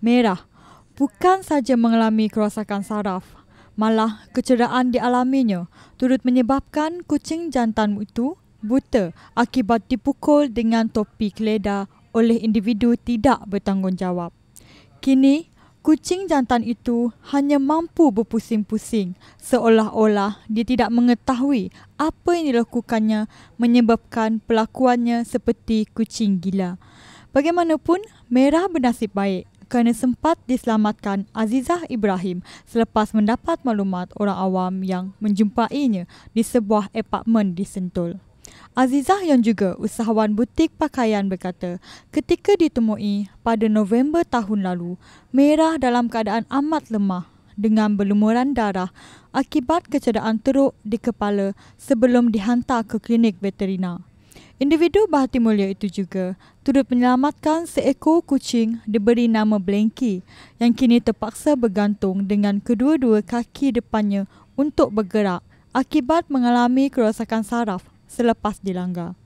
Merah bukan saja mengalami kerosakan saraf, malah kecederaan dialaminya turut menyebabkan kucing jantan itu buta akibat dipukul dengan topi keledar oleh individu tidak bertanggungjawab. Kini, Kucing jantan itu hanya mampu berpusing-pusing seolah-olah dia tidak mengetahui apa yang dilakukannya menyebabkan pelakuannya seperti kucing gila. Bagaimanapun, Merah bernasib baik kerana sempat diselamatkan Azizah Ibrahim selepas mendapat maklumat orang awam yang menjumpainya di sebuah apartmen di Sentul. Azizah yang juga usahawan butik pakaian berkata, ketika ditemui pada November tahun lalu, Merah dalam keadaan amat lemah dengan berlumuran darah akibat kecederaan teruk di kepala sebelum dihantar ke klinik veterina. Individu berhati mulia itu juga turut menyelamatkan seekor kucing diberi nama Blanky yang kini terpaksa bergantung dengan kedua-dua kaki depannya untuk bergerak akibat mengalami kerosakan saraf selepas dilanggar.